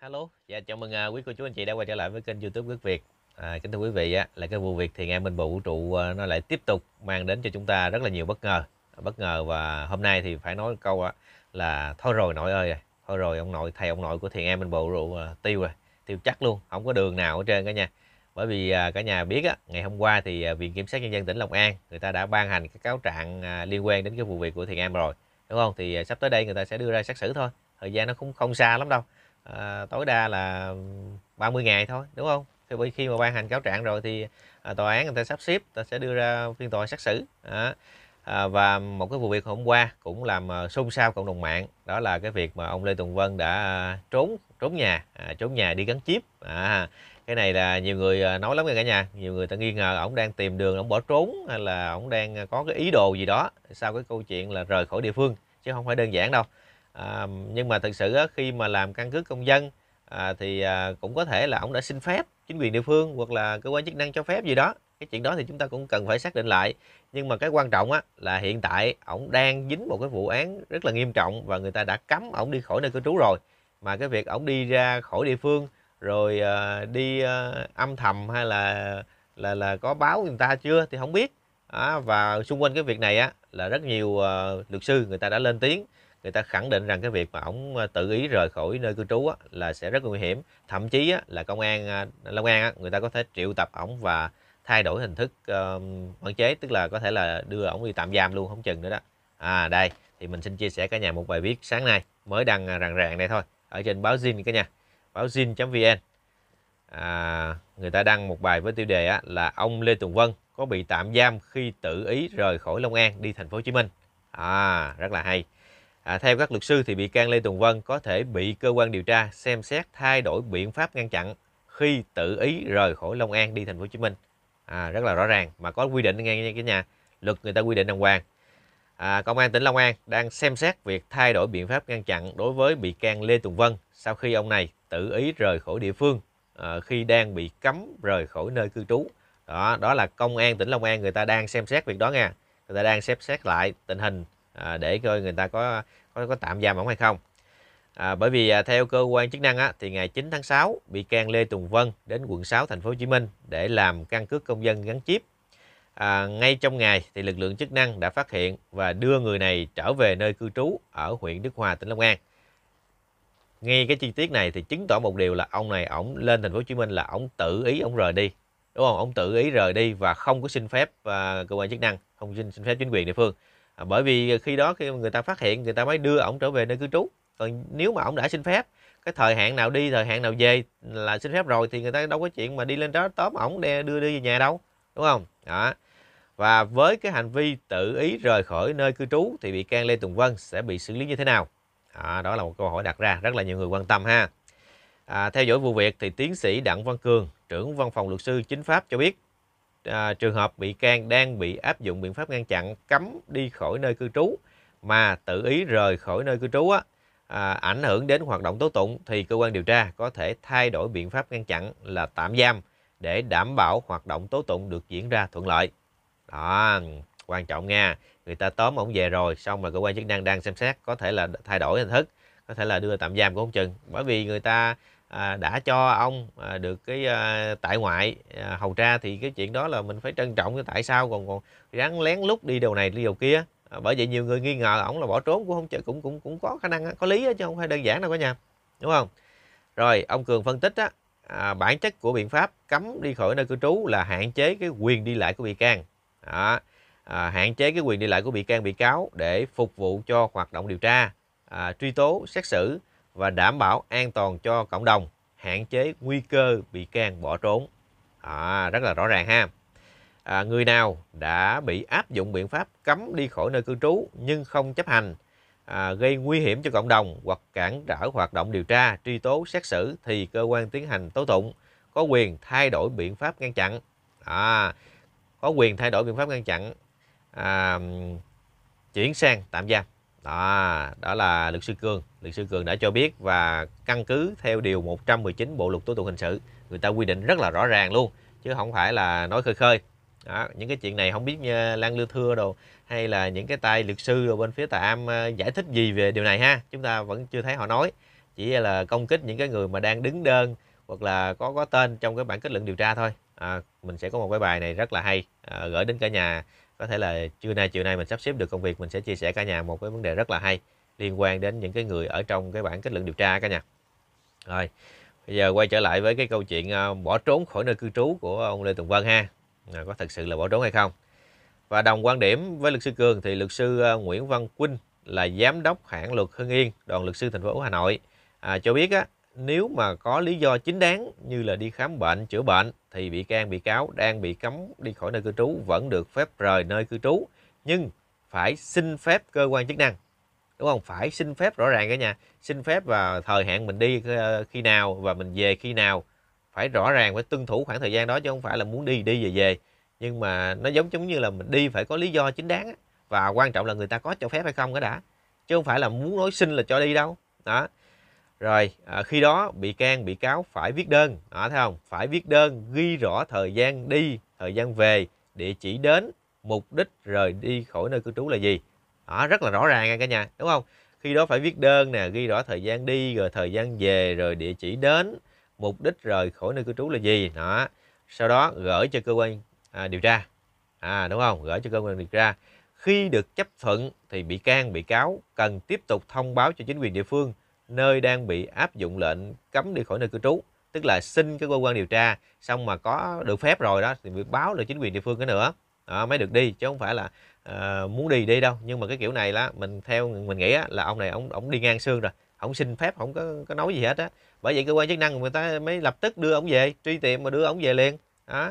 Hello, dạ chào mừng uh, quý cô chú anh chị đã quay trở lại với kênh YouTube Quốc Việt. À, kính thưa quý vị á, là cái vụ việc thì nghe bên bộ vũ trụ uh, nó lại tiếp tục mang đến cho chúng ta rất là nhiều bất ngờ, bất ngờ và hôm nay thì phải nói câu uh, là thôi rồi nội ơi, thôi rồi ông nội thầy ông nội của thiền em bên bộ vũ trụ uh, tiêu rồi, tiêu chắc luôn, không có đường nào ở trên cả nha Bởi vì uh, cả nhà biết á, ngày hôm qua thì uh, viện kiểm sát nhân dân tỉnh Long An người ta đã ban hành cái cáo trạng uh, liên quan đến cái vụ việc của thiền em rồi, đúng không? Thì uh, sắp tới đây người ta sẽ đưa ra xét xử thôi, thời gian nó cũng không xa lắm đâu à, tối đa là 30 ngày thôi đúng không thì bởi khi mà ban hành cáo trạng rồi thì à, tòa án người ta sắp xếp ta sẽ đưa ra phiên tòa xét xử à, à, và một cái vụ việc hôm qua cũng làm à, xôn xao cộng đồng mạng đó là cái việc mà ông Lê Tùng Vân đã trốn trốn nhà à, trốn nhà đi gắn chip à, cái này là nhiều người à, nói lắm nha cả nhà nhiều người ta nghi ngờ ổng đang tìm đường ổng bỏ trốn hay là ổng đang có cái ý đồ gì đó sau cái câu chuyện là rời khỏi địa phương chứ không phải đơn giản đâu à, nhưng mà thực sự á, khi mà làm căn cước công dân à, thì à, cũng có thể là ông đã xin phép chính quyền địa phương hoặc là cơ quan chức năng cho phép gì đó cái chuyện đó thì chúng ta cũng cần phải xác định lại nhưng mà cái quan trọng á, là hiện tại ông đang dính một cái vụ án rất là nghiêm trọng và người ta đã cấm ông đi khỏi nơi cư trú rồi mà cái việc ông đi ra khỏi địa phương rồi à, đi à, âm thầm hay là là là có báo người ta chưa thì không biết à, và xung quanh cái việc này á là rất nhiều à, luật sư người ta đã lên tiếng người ta khẳng định rằng cái việc mà ông ờ, tự ý rời khỏi nơi cư trú là sẽ rất nguy hiểm thậm chí là công an ờ, long an người ta có thể triệu tập ổng và thay đổi hình thức quản chế tức là có thể là đưa ổng đi tạm giam luôn không chừng nữa đó à đây thì mình xin chia sẻ cả nhà một bài viết sáng nay mới đăng ờ, ràng ràng đây thôi ở trên báo zin cả nhà báo zin.vn à, người ta đăng một bài với tiêu đề là ông Lê Tùng Vân có bị tạm giam khi tự ý rời khỏi Long An đi thành phố Hồ Chí Minh à rất là hay À, theo các luật sư thì bị can Lê Tùng Vân có thể bị cơ quan điều tra xem xét thay đổi biện pháp ngăn chặn khi tự ý rời khỏi Long An đi thành phố Hồ Chí Minh. À, rất là rõ ràng mà có quy định ngay nha cả nhà, luật người ta quy định đàng hoàng. À, công an tỉnh Long An đang xem xét việc thay đổi biện pháp ngăn chặn đối với bị can Lê Tùng Vân sau khi ông này tự ý rời khỏi địa phương à, khi đang bị cấm rời khỏi nơi cư trú. Đó, đó là công an tỉnh Long An người ta đang xem xét việc đó nha. Người ta đang xem xét lại tình hình À, để coi người ta có có, có tạm giam ổng hay không à, bởi vì à, theo cơ quan chức năng á, thì ngày 9 tháng 6 bị can Lê Tùng Vân đến quận 6 thành phố Hồ Chí Minh để làm căn cước công dân gắn chip à, ngay trong ngày thì lực lượng chức năng đã phát hiện và đưa người này trở về nơi cư trú ở huyện Đức Hòa tỉnh Long An nghe cái chi tiết này thì chứng tỏ một điều là ông này ổng lên thành phố Hồ Chí Minh là ổng tự ý ổng rời đi đúng không Ông tự ý rời đi và không có xin phép à, cơ quan chức năng không xin xin phép chính quyền địa phương à, bởi vì khi đó khi người ta phát hiện người ta mới đưa ổng trở về nơi cư trú còn nếu mà ổng đã xin phép cái thời hạn nào đi thời hạn nào về là xin phép rồi thì người ta đâu có chuyện mà đi lên đó tóm ổng đe đưa đi về nhà đâu đúng không đó và với cái hành vi tự ý rời khỏi nơi cư trú thì bị can Lê Tùng Vân sẽ bị xử lý như thế nào à, đó là một câu hỏi đặt ra rất là nhiều người quan tâm ha à, theo dõi vụ việc thì tiến sĩ Đặng Văn Cường trưởng văn phòng luật sư chính pháp cho biết à, trường hợp bị can đang bị áp dụng biện pháp ngăn chặn cấm đi khỏi nơi cư trú mà tự ý rời khỏi nơi cư trú á, à, ảnh hưởng đến hoạt động tố tụng thì cơ quan điều tra có thể thay đổi biện pháp ngăn chặn là tạm giam để đảm bảo hoạt động tố tụng được diễn ra thuận lợi. Đó, quan trọng nha. Người ta tóm ổng về rồi, xong là cơ quan chức năng đang xem xét có thể là thay đổi hình thức, có thể là đưa tạm giam của ông chừng. Bởi vì người ta À, đã cho ông à, được cái à, tại ngoại hầu tra thì cái chuyện đó là mình phải trân trọng cái tại sao còn còn ráng lén lút đi đầu này đi đầu kia bởi vậy nhiều người nghi ngờ ổng là bỏ trốn cũng không chờ cũng cũng cũng có khả năng có lý chứ không phải đơn giản đâu cả nhà đúng không rồi ông cường phân tích á à, bản chất của biện pháp cấm đi khỏi nơi cư trú là hạn chế cái quyền đi lại của bị can đó. À, hạn chế cái quyền đi lại của bị can bị cáo để phục vụ cho hoạt động điều tra à, truy tố xét xử và đảm bảo an toàn cho cộng đồng, hạn chế nguy cơ bị can bỏ trốn. À, rất là rõ ràng ha. À, người nào đã bị áp dụng biện pháp cấm đi khỏi nơi cư trú nhưng không chấp hành, à, gây nguy hiểm cho cộng đồng hoặc cản trở hoạt động điều tra, truy tố, xét xử thì cơ quan tiến hành tố tụng có quyền thay đổi biện pháp ngăn chặn. À, có quyền thay đổi biện pháp ngăn chặn à, chuyển sang tạm giam đó, đó là luật sư Cường luật sư Cường đã cho biết và căn cứ theo điều 119 bộ luật tố tụng hình sự người ta quy định rất là rõ ràng luôn chứ không phải là nói khơi khơi đó, những cái chuyện này không biết ờ, Lan Lưu Thưa đồ hay là những cái tay luật sư rồi bên phía Tà Am ờ, giải thích gì về điều này ha chúng ta vẫn chưa thấy họ nói chỉ là công kích những cái người mà đang đứng đơn hoặc là có có tên trong cái bản kết luận điều tra thôi à, mình sẽ có một cái bài này rất là hay à, gửi đến cả nhà có thể là trưa nay chiều nay mình sắp xếp được công việc mình sẽ chia sẻ cả nhà một cái vấn đề rất là hay liên quan đến những cái người ở trong cái bản kết luận điều tra cả nhà rồi bây giờ quay trở lại với cái câu chuyện ờ, bỏ trốn khỏi nơi cư trú của ông Lê Tùng Vân ha có thật sự là bỏ trốn hay không và đồng quan điểm với luật sư Cường thì luật sư ờ, Nguyễn Văn Quynh là giám đốc hãng luật Hưng Yên đoàn luật sư thành phố Hà Nội à, cho biết á, nếu mà có lý do chính đáng như là đi khám bệnh, chữa bệnh thì bị can bị cáo đang bị cấm đi khỏi nơi cư trú vẫn được phép rời nơi cư trú nhưng phải xin phép cơ quan chức năng. Đúng không? Phải xin phép rõ ràng cả nhà, xin phép và thời hạn mình đi ờ, khi nào và mình về khi nào phải rõ ràng phải tuân thủ khoảng thời gian đó chứ không phải là muốn đi đi về về nhưng mà nó giống giống như là mình đi phải có lý do chính đáng và quan trọng là người ta có cho phép hay không cái đã chứ không phải là muốn nói xin là cho đi đâu đó rồi à, khi đó bị can bị cáo phải viết đơn à, thấy không phải viết đơn ghi rõ thời gian đi thời gian về địa chỉ đến mục đích rời đi khỏi nơi cư trú là gì à, rất là rõ ràng nha cả nhà đúng không khi đó phải viết đơn nè ghi rõ thời gian đi rồi thời gian về rồi địa chỉ đến mục đích rời khỏi nơi cư trú là gì đó sau đó gửi cho cơ quan à, điều tra à đúng không gửi cho cơ quan điều tra khi được chấp thuận thì bị can bị cáo cần tiếp tục thông báo cho chính quyền địa phương nơi đang bị áp dụng lệnh cấm đi khỏi nơi cư trú tức là xin cái cơ quan điều tra xong mà có được phép rồi đó thì mới báo lại chính quyền địa phương cái nữa đó, mới được đi chứ không phải là uh, muốn đi đi đâu nhưng mà cái kiểu này là mình theo mình nghĩ á, là ông này ông ông đi ngang xương rồi ông xin phép không có có nói gì hết á bởi vậy cơ quan chức năng người ta mới lập tức đưa ông về truy tìm mà đưa ông về liền đó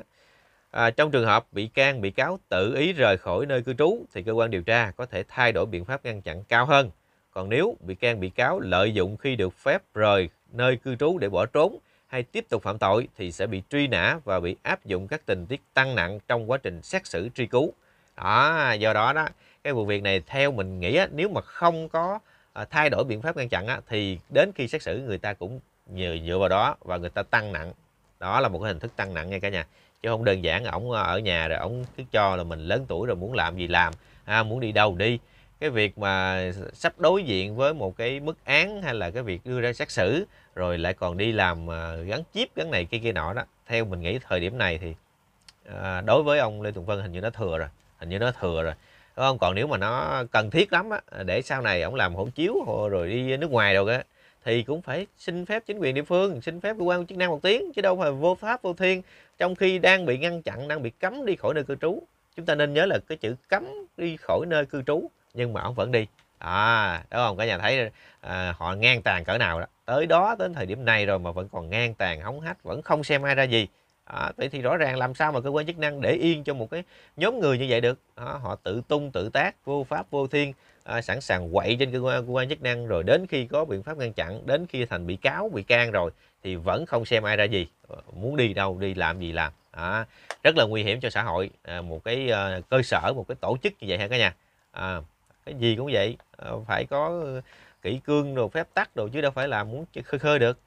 à, trong trường hợp bị can bị cáo tự ý rời khỏi nơi cư trú thì cơ quan điều tra có thể thay đổi biện pháp ngăn chặn cao hơn còn nếu bị can bị cáo lợi dụng khi được phép rời nơi cư trú để bỏ trốn hay tiếp tục phạm tội thì sẽ bị truy nã và bị áp dụng các tình tiết tăng nặng trong quá trình xét xử truy cứu. Đó, do đó đó, cái vụ việc này theo mình nghĩ nếu mà không có à, thay đổi biện pháp ngăn chặn thì đến khi xét xử người ta cũng nhờ dựa vào đó và người ta tăng nặng. Đó là một cái hình thức tăng nặng nha cả nhà. Chứ không đơn giản ổng à, ở nhà rồi ổng cứ cho là mình lớn tuổi rồi muốn làm gì làm, à, muốn đi đâu đi cái việc mà sắp đối diện với một cái mức án hay là cái việc đưa ra xét xử rồi lại còn đi làm à, gắn chip gắn này kia kia nọ đó theo mình nghĩ thời điểm này thì à, đối với ông Lê Tùng Vân hình như nó thừa rồi hình như nó thừa rồi đúng không còn nếu mà nó cần thiết lắm á, để sau này ông làm hộ chiếu rồi đi nước ngoài đâu á thì cũng phải xin phép chính quyền địa phương xin phép cơ quan chức năng một tiếng chứ đâu phải vô pháp vô thiên trong khi đang bị ngăn chặn đang bị cấm đi khỏi nơi cư trú chúng ta nên nhớ là cái chữ cấm đi khỏi nơi cư trú nhưng mà ông vẫn đi à đúng không cả nhà thấy à, họ ngang tàn cỡ nào đó tới đó đến thời điểm này rồi mà vẫn còn ngang tàn hóng hách vẫn không xem ai ra gì à, vậy thì rõ ràng làm sao mà cơ quan chức năng để yên cho một cái nhóm người như vậy được à, họ tự tung tự tác vô pháp vô thiên à, sẵn sàng quậy trên cơ quan, cơ quan chức năng rồi đến khi có biện pháp ngăn chặn đến khi thành bị cáo bị can rồi thì vẫn không xem ai ra gì ờ, muốn đi đâu đi làm gì làm à, rất là nguy hiểm cho xã hội à, một cái à, cơ sở một cái tổ chức như vậy ha cả nhà à, cái gì cũng vậy ờ, phải có ờ, kỹ cương đồ phép tắc đồ chứ đâu phải là muốn khơi khơi được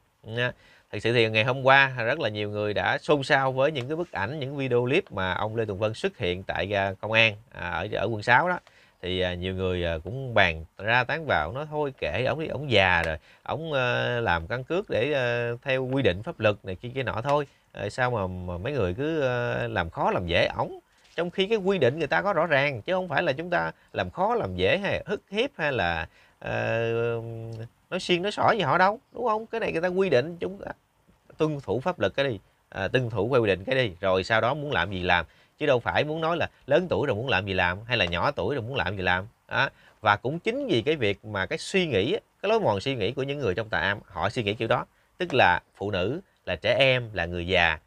thật sự thì ngày hôm qua rất là nhiều người đã xôn xao với những cái bức ảnh những video clip mà ông Lê Tùng Vân xuất hiện tại công an à, ở ở quận 6 đó thì à, nhiều người à, cũng bàn ra tán vào nói thôi kể ổng đi ổng già rồi ổng ờ, làm căn cước để theo quy định pháp luật này kia kia nọ thôi sao mà, mà mấy người cứ làm khó làm dễ ổng trong khi cái quy định người ta có rõ ràng chứ không phải là chúng ta làm khó làm dễ hay hức hiếp hay là uh, nói xiên nói sỏi gì họ đâu đúng không cái này người ta quy định chúng ta tuân thủ pháp luật cái đi à, tuân thủ quy định cái đi rồi sau đó muốn làm gì làm chứ đâu phải muốn nói là lớn tuổi rồi muốn làm gì làm hay là nhỏ tuổi rồi muốn làm gì làm à, và cũng chính vì cái việc mà cái suy nghĩ cái lối mòn suy nghĩ của những người trong tà am họ suy nghĩ kiểu đó tức là phụ nữ là trẻ em là người già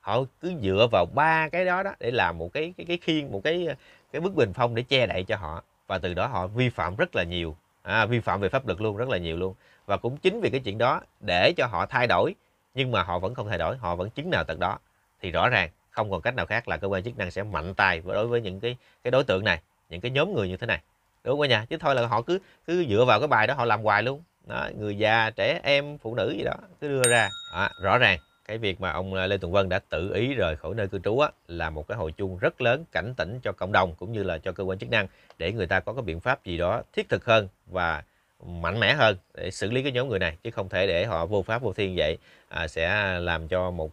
họ cứ dựa vào ba cái đó đó để làm một cái cái cái khiên một cái cái bức bình phong để che đậy cho họ và từ đó họ vi phạm rất là nhiều à, vi phạm về pháp luật luôn rất là nhiều luôn và cũng chính vì cái chuyện đó để cho họ thay đổi nhưng mà họ vẫn không thay đổi họ vẫn chứng nào tật đó thì rõ ràng không còn cách nào khác là cơ quan chức năng sẽ mạnh tay đối với những cái cái đối tượng này những cái nhóm người như thế này đúng không nha chứ thôi là họ cứ cứ dựa vào cái bài đó họ làm hoài luôn đó, người già trẻ em phụ nữ gì đó cứ đưa ra à, rõ ràng cái việc mà ông à, Lê Tùng Vân đã tự ý rời khỏi nơi cư trú á, là một cái hồi chuông rất lớn cảnh tỉnh cho cộng đồng cũng như là cho cơ quan chức năng để người ta có cái biện pháp gì đó thiết thực hơn và mạnh mẽ hơn để xử lý cái nhóm người này chứ không thể để họ vô pháp vô thiên vậy à, sẽ làm cho một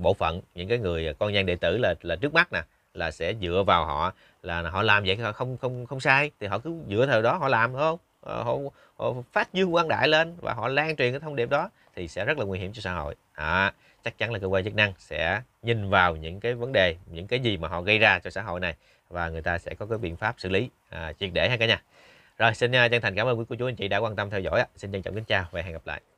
bộ phận những cái người con dân đệ tử là là trước mắt nè là sẽ dựa vào họ là họ làm vậy không không không sai thì họ cứ dựa theo đó họ làm đúng không Ờ, họ, họ phát dương quan đại lên và họ lan truyền cái thông điệp đó thì sẽ rất là nguy hiểm cho xã hội à, chắc chắn là cơ quan chức năng sẽ nhìn vào những cái vấn đề những cái gì mà họ gây ra cho xã hội này và người ta sẽ có cái biện pháp xử lý à, triệt để ha cả nhà rồi xin à, chân thành cảm ơn quý cô chú anh chị đã quan tâm theo dõi xin trân trọng kính chào và hẹn gặp lại